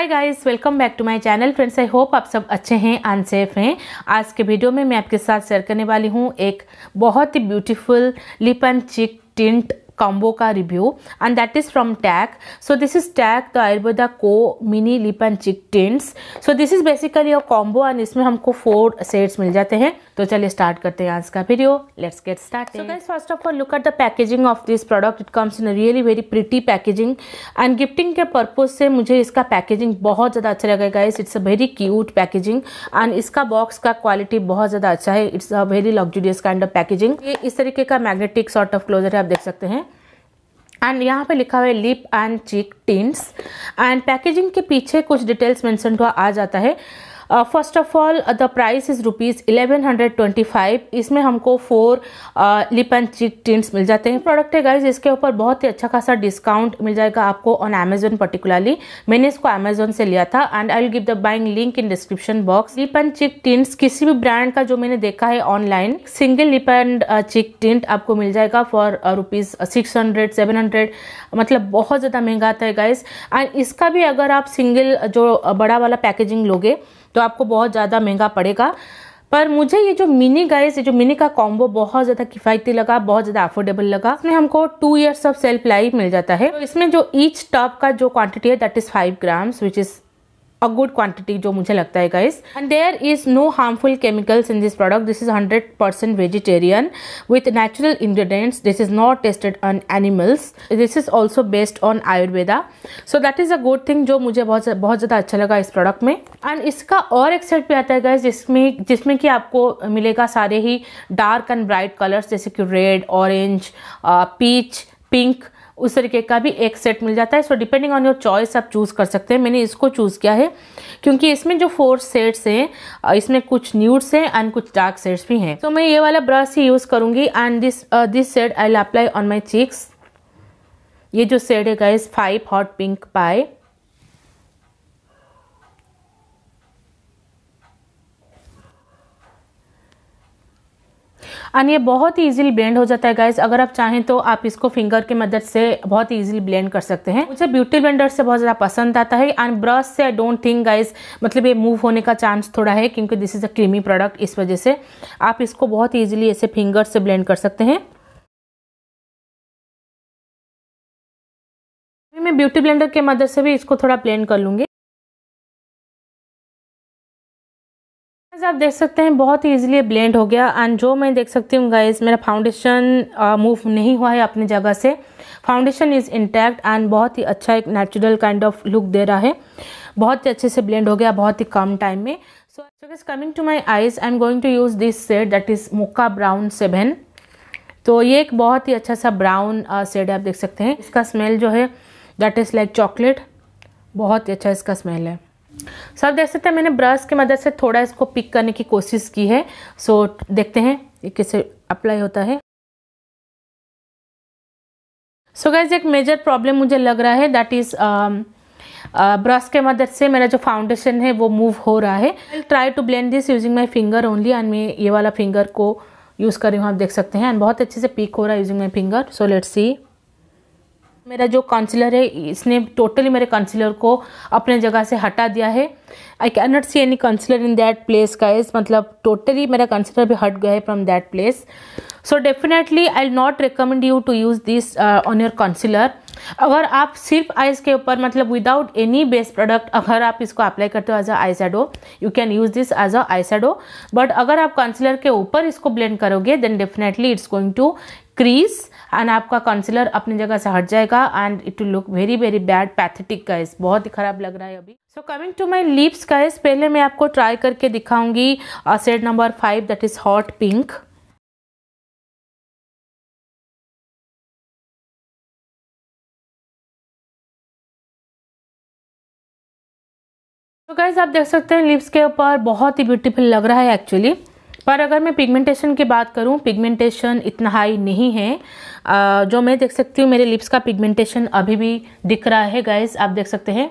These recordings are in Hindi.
Hi guys welcome back to my channel friends I hope आप सब अच्छे हैं एंड सेफ हैं आज के वीडियो में मैं आपके साथ शेयर करने वाली हूँ एक बहुत ही beautiful lip and cheek tint combo ka review and that is from TAC. So this is TAC the Ayurveda Co Mini Lip and Cheek Tints. So this is basically a combo and इसमें हमको four sets मिल जाते हैं तो चलिए स्टार्ट करते हैं आज का video let's get start so guys first of all look at the packaging of this product it comes in really very pretty packaging and gifting के पर्पज से मुझे इसका पैकेजिंग बहुत ज़्यादा अच्छा लगा guys it's a very cute packaging and इसका बॉक्स का क्वालिटी बहुत ज़्यादा अच्छा है it's a very luxurious kind of packaging ये इस तरीके का मैग्नेटिक सॉर्ट ऑफ क्लोजर है आप देख सकते हैं एंड यहाँ पे लिखा हुआ है lip and cheek tints and packaging के पीछे कुछ डिटेल्स मेंशन हुआ आ जाता है first of all the price is rupees eleven hundred twenty five इसमें हमको four lip and cheek tints मिल जाते हैं प्रोडक्ट है गाइज इसके ऊपर बहुत ही अच्छा खासा डिस्काउंट मिल जाएगा आपको ऑन अमेजोन पर्टिकुलरली मैंने इसको अमेजोन से लिया था and I will give the buying link in description box lip and cheek tints किसी भी ब्रांड का जो मैंने देखा है online single lip and cheek tint आपको मिल जाएगा for rupees six hundred seven hundred मतलब बहुत ज़्यादा महंगा आता है गाइज एंड इसका भी अगर आप सिंगल जो uh, बड़ा वाला पैकेजिंग लोगे तो आपको बहुत ज़्यादा महंगा पड़ेगा पर मुझे ये जो मिनी गाइस ये जो मिनी का कॉम्बो बहुत ज़्यादा किफ़ायती लगा बहुत ज़्यादा अफोर्डेबल लगा इसमें हमको two years of shelf life मिल जाता है तो इसमें जो ईच टॉप का जो क्वांटिटी है that is five grams which is a good quantity जो मुझे लगता है guys and there is no harmful chemicals in this product this is hundred percent vegetarian with natural ingredients this is not tested on animals this is also based on Ayurveda so that is a good thing जो मुझे बहुत बहुत ज़्यादा अच्छा लगा इस प्रोडक्ट में एंड इसका और एक सेट भी आता है गाइस जिसमें जिसमें कि आपको मिलेगा सारे ही डार्क एंड ब्राइट कलर्स जैसे कि रेड ऑरेंज पीच पिंक उस तरीके का भी एक सेट मिल जाता है so depending on your choice आप चूज़ कर सकते हैं मैंने इसको चूज़ किया है क्योंकि इसमें जो फोर सेट्स हैं इसमें कुछ न्यूड्स हैं एंड कुछ डार्क सेट्स भी हैं तो so, मैं ये वाला ब्रश ही यूज़ करूँगी and this this set I apply on my cheeks ये जो सेट है guys five hot pink pie and ये बहुत ही ईजिली ब्लेंड हो जाता है गाइज अगर आप चाहें तो आप इसको फिंगर की मदद से बहुत ईजिली ब्लेंड कर सकते हैं मुझे ब्यूटी ब्लेंडर से बहुत ज़्यादा पसंद आता है एंड ब्रश से आई डोंट थिंक गाइज मतलब ये मूव होने का चांस थोड़ा है क्योंकि this is a creamy product इस वजह से आप इसको बहुत ईजिली ऐसे फिंगर से ब्लेंड कर सकते हैं मैं ब्यूटी ब्लेंडर के मदद से भी इसको थोड़ा ब्लेंड कर लूँगी आप देख सकते हैं बहुत ही ईजिली ब्लेंड हो गया एंड जो मैं देख सकती हूँ गाइज मेरा फाउंडेशन मूव नहीं हुआ है अपनी जगह से फाउंडेशन इज़ इंटैक्ट एंड बहुत ही अच्छा एक नेचुरल काइंड ऑफ लुक दे रहा है बहुत ही अच्छे से ब्लेंड हो गया बहुत ही कम टाइम में so is coming to my eyes I am going to use this shade that is mocha brown seven तो ये एक बहुत ही अच्छा सा ब्राउन सेड है आप देख सकते हैं इसका स्मेल जो है दैट इज़ लाइक चॉकलेट बहुत ही अच्छा इसका स्मेल है सो आप देख सकते हैं मैंने ब्रश की मदद से थोड़ा इसको पिक करने की कोशिश की है सो देखते हैं ये कैसे अप्लाई होता है सो so गैस एक मेजर प्रॉब्लम मुझे लग रहा है दैट इज़ ब्रश के मदद से मेरा जो फाउंडेशन है वो मूव हो रहा है try to blend this using my finger only and मैं ये वाला फिंगर को यूज़ कर रही हूँ आप देख सकते हैं एंड बहुत अच्छे से पिक हो रहा है using my finger so let's see मेरा जो काउंसलर है इसने टोटली मेरे काउंसलर को अपने जगह से हटा दिया है I can not see any concealer in that place guys मतलब टोटली मेरा काउंसलर भी हट गया है from that place so definitely I not recommend you to use this on your concealer अगर आप सिर्फ आइज़ के ऊपर मतलब विदाउट एनी बेस प्रोडक्ट अगर आप इसको अप्लाई करते हो as a eye shadow you can use this as a eye shadow but अगर आप कंसिलर के ऊपर इसको ब्लेंड करोगे then definitely it's going to crease and आपका कंसिलर अपनी जगह से हट जाएगा and it to look very very bad pathetic guys बहुत ही खराब लग रहा है अभी so coming to my lips guys पहले मैं आपको ट्राई करके दिखाऊंगी shade number five that is hot pink तो गाइज आप देख सकते हैं लिप्स के ऊपर बहुत ही ब्यूटीफुल लग रहा है एक्चुअली पर अगर मैं पिगमेंटेशन की बात करूँ पिगमेंटेशन इतना हाई नहीं है जो मैं देख सकती हूँ मेरे लिप्स का पिगमेंटेशन अभी भी दिख रहा है गाइज आप देख सकते हैं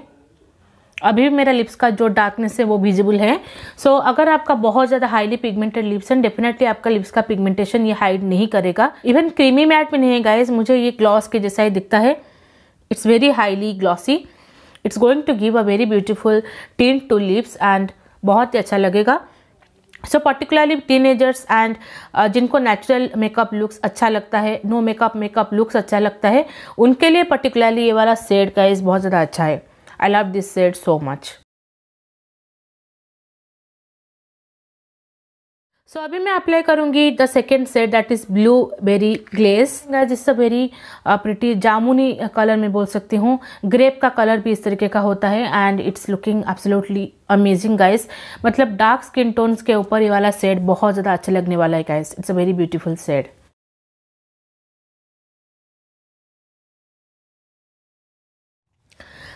अभी भी मेरा लिप्स का जो डार्कनेस है वो विजिबल है सो so, अगर आपका बहुत ज़्यादा हाईली पिगमेंटेड लिप्स हैं डेफिनेटली आपका लिप्स का पिगमेंटेशन ये हाइड नहीं करेगा इवन क्रीमी मैट में नहीं है गाइज मुझे ये ग्लॉस के जैसा ही दिखता है it's very highly glossy it's going to give a very beautiful tint to lips and बहुत ही अच्छा लगेगा सो पर्टिकुलरली टीनेजर्स एंड जिनको नेचुरल मेकअप लुक्स अच्छा लगता है नो मेकअप मेकअप लुक्स अच्छा लगता है उनके लिए पर्टिकुलरली ये वाला सेड का इज़ बहुत ज़्यादा अच्छा है I love this shade so much so so, अभी मैं अप्लाई करूंगी the second set that is blueberry glaze जिससे वेरी प्रिटी जामुनी कलर में बोल सकती हूँ ग्रेप का कलर भी इस तरीके का होता है and it's looking absolutely amazing guys मतलब डार्क स्किन टोन्स के ऊपर ये वाला सेट बहुत ज़्यादा अच्छा लगने वाला है guys it's a very beautiful set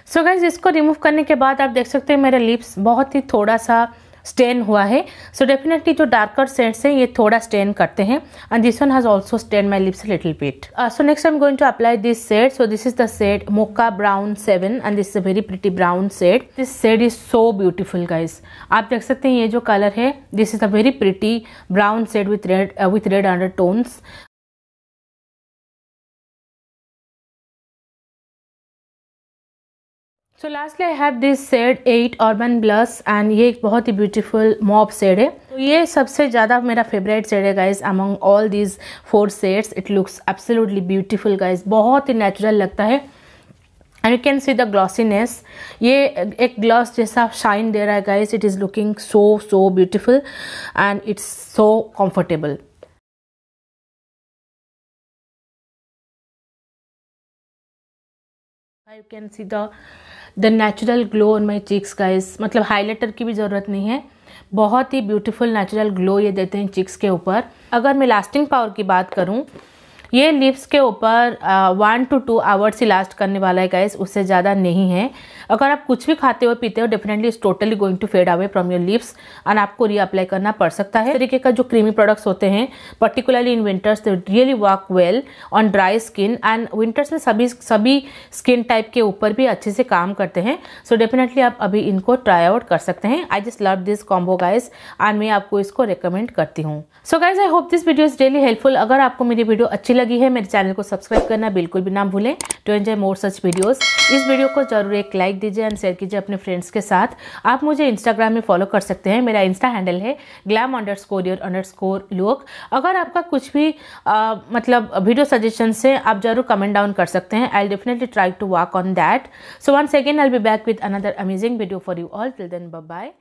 so so guys इसको रिमूव करने के बाद आप देख सकते हैं मेरे लिप्स बहुत ही थोड़ा सा स्टेन हुआ है सो डेफिनेटली जो डार्कर सेट्स हैं ये थोड़ा स्टेन करते हैं and this one has also stain my lips little bit so next I am going to apply this set so this is the set mocha brown seven and this is a very pretty brown set this set is so beautiful guys आप देख सकते हैं ये जो कलर है this is a very pretty brown set with red with red undertones so lastly I have this shade eight urban blush and ये एक बहुत ही ब्यूटीफुल मॉप सेड है तो ये सबसे ज़्यादा मेरा फेवरेट सेड है guys among all these four shades it looks absolutely beautiful guys बहुत ही नेचुरल लगता है and you can see the glossiness ये एक ग्लॉस जैसा शाइन दे रहा है guys it is looking so so beautiful and it's so comfortable you can see the the natural glow on my cheeks का इस मतलब हाईलाइटर की भी ज़रूरत नहीं है बहुत ही ब्यूटीफुल नेचुरल ग्लो ये देते हैं चिक्स के ऊपर अगर मैं लास्टिंग पावर की बात करूँ ये लिप्स के ऊपर वन टू टू आवर्स ही लास्ट करने वाला है गाइस उससे ज़्यादा नहीं है अगर आप कुछ भी खाते हो पीते हो definitely is totally going to fade away from your lips and आपको रीअप्लाई करना पड़ सकता है तरीके का जो क्रीमी प्रोडक्ट्स होते हैं particularly in winters they really work well on dry skin and winters में सभी सभी स्किन टाइप के ऊपर भी अच्छे से काम करते हैं सो so डेफिनेटली आप अभी इनको ट्राई आउट कर सकते हैं I just love this combo guys and मैं आपको इसको रिकमेंड करती हूँ so guys I hope this video is really helpful अगर आपको मेरी वीडियो अच्छी लगी है मेरे चैनल को सब्सक्राइब करना बिल्कुल भी ना भूलें to enjoy more such videos इस वीडियो को जरूर एक लाइक लाइक दीजिए एंड शेयर कीजिए अपने फ्रेंड्स के साथ आप मुझे इंस्टाग्राम में फॉलो कर सकते हैं मेरा इंस्टा हैंडल है glam underscore your underscore look अगर आपका कुछ भी आ, मतलब वीडियो सजेशन से आप जरूर कमेंट डाउन कर सकते हैं I definitely try to work on that so one second I be back with another amazing video for you all till then bye